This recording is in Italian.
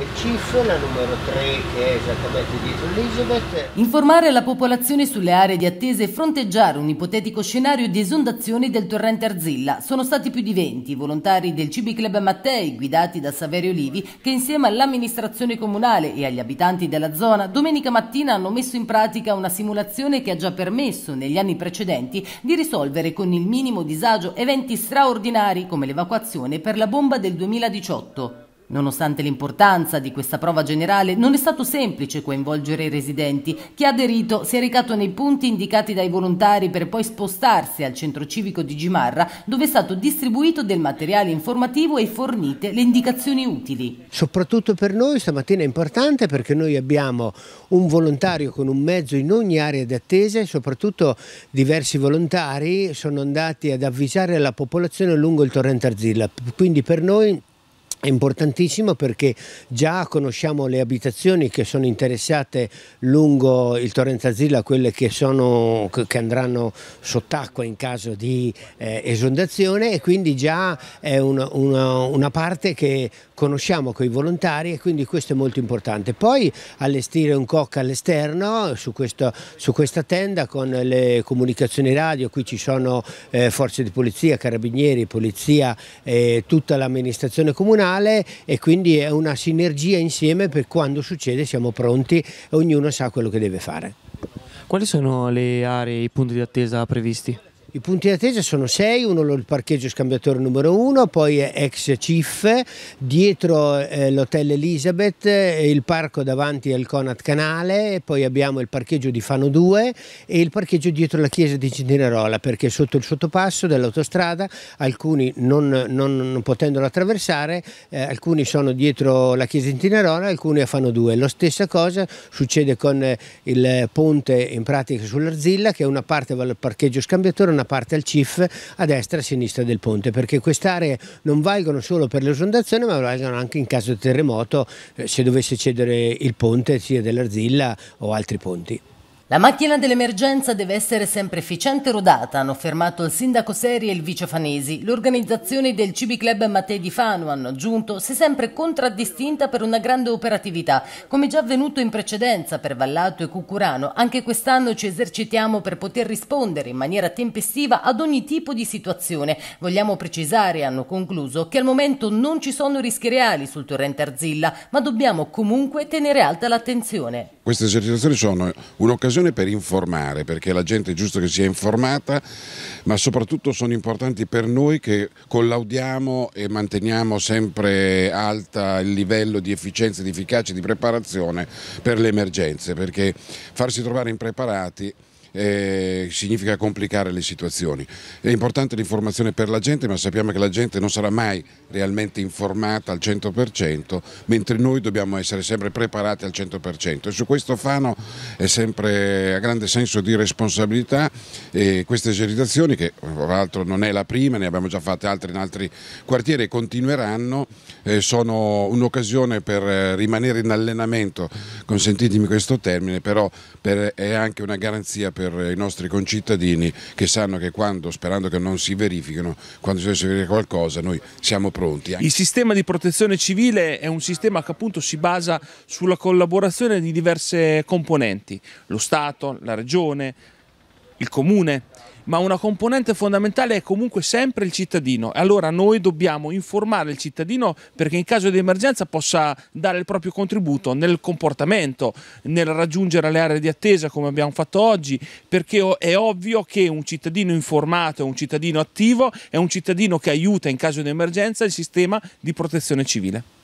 il CIF, la numero 3 che è esattamente dietro Elizabeth. Informare la popolazione sulle aree di attesa e fronteggiare un ipotetico scenario di esondazioni del torrente Arzilla sono stati più di 20 volontari del Cibi Club Mattei guidati da Saverio Livi che insieme all'amministrazione comunale e agli abitanti della zona domenica mattina hanno messo in pratica una simulazione che ha già permesso negli anni precedenti di risolvere con il minimo disagio eventi straordinari come l'evacuazione per la bomba del 2018. Nonostante l'importanza di questa prova generale, non è stato semplice coinvolgere i residenti. Chi ha aderito si è recato nei punti indicati dai volontari per poi spostarsi al centro civico di Gimarra, dove è stato distribuito del materiale informativo e fornite le indicazioni utili. Soprattutto per noi stamattina è importante perché noi abbiamo un volontario con un mezzo in ogni area d'attesa e soprattutto diversi volontari sono andati ad avvisare la popolazione lungo il torrente Arzilla. Quindi per noi è importantissimo perché già conosciamo le abitazioni che sono interessate lungo il torrente Azilla, quelle che, sono, che andranno sott'acqua in caso di eh, esondazione e quindi già è una, una, una parte che conosciamo con i volontari e quindi questo è molto importante. Poi allestire un coc all'esterno su, su, questa tenda con le comunicazioni radio, qui ci sono eh, forze di polizia, carabinieri, polizia, eh, tutta l'amministrazione comunale finale e quindi è una sinergia insieme per quando succede siamo pronti e ognuno sa quello che deve fare. Quali sono le aree, e i punti di attesa previsti? I punti di attesa sono sei, uno il parcheggio scambiatore numero uno, poi ex CIF, dietro eh, l'hotel Elizabeth, eh, il parco davanti al Conat Canale, poi abbiamo il parcheggio di Fano 2 e il parcheggio dietro la chiesa di Cinerola perché sotto il sottopasso dell'autostrada alcuni non, non, non potendolo attraversare, eh, alcuni sono dietro la chiesa di Cinerola, alcuni a Fano 2. La stessa cosa succede con eh, il ponte in pratica sull'Arzilla che è una parte del parcheggio scambiatore, una una parte al CIF a destra e a sinistra del ponte, perché queste aree non valgono solo per l'esondazione ma valgono anche in caso di terremoto eh, se dovesse cedere il ponte sia dell'Arzilla o altri ponti. La macchina dell'emergenza deve essere sempre efficiente e rodata, hanno affermato il sindaco Seri e il vice Fanesi. L'organizzazione del Cibi Club Mattei di Fano, hanno aggiunto, si è sempre contraddistinta per una grande operatività, come già avvenuto in precedenza per Vallato e Cucurano. Anche quest'anno ci esercitiamo per poter rispondere in maniera tempestiva ad ogni tipo di situazione. Vogliamo precisare, hanno concluso, che al momento non ci sono rischi reali sul torrente Arzilla, ma dobbiamo comunque tenere alta l'attenzione. Queste esercitazioni sono un'occasione informazione per informare, perché la gente è giusto che sia informata, ma soprattutto sono importanti per noi che collaudiamo e manteniamo sempre alta il livello di efficienza, di efficacia, e di preparazione per le emergenze, perché farsi trovare impreparati eh, significa complicare le situazioni. È importante l'informazione per la gente, ma sappiamo che la gente non sarà mai realmente informata al 100%, mentre noi dobbiamo essere sempre preparati al 100%. E su questo Fano è sempre a grande senso di responsabilità e queste esercitazioni, che tra l'altro non è la prima, ne abbiamo già fatte altre in altri quartieri e continueranno, eh, sono un'occasione per eh, rimanere in allenamento, consentitemi questo termine, però per, è anche una garanzia per per i nostri concittadini che sanno che quando, sperando che non si verifichino, quando si deve verificare qualcosa noi siamo pronti. Il sistema di protezione civile è un sistema che appunto si basa sulla collaborazione di diverse componenti, lo Stato, la Regione, il Comune, ma una componente fondamentale è comunque sempre il cittadino. Allora noi dobbiamo informare il cittadino perché in caso di emergenza possa dare il proprio contributo nel comportamento, nel raggiungere le aree di attesa come abbiamo fatto oggi, perché è ovvio che un cittadino informato, un cittadino attivo, è un cittadino che aiuta in caso di emergenza il sistema di protezione civile.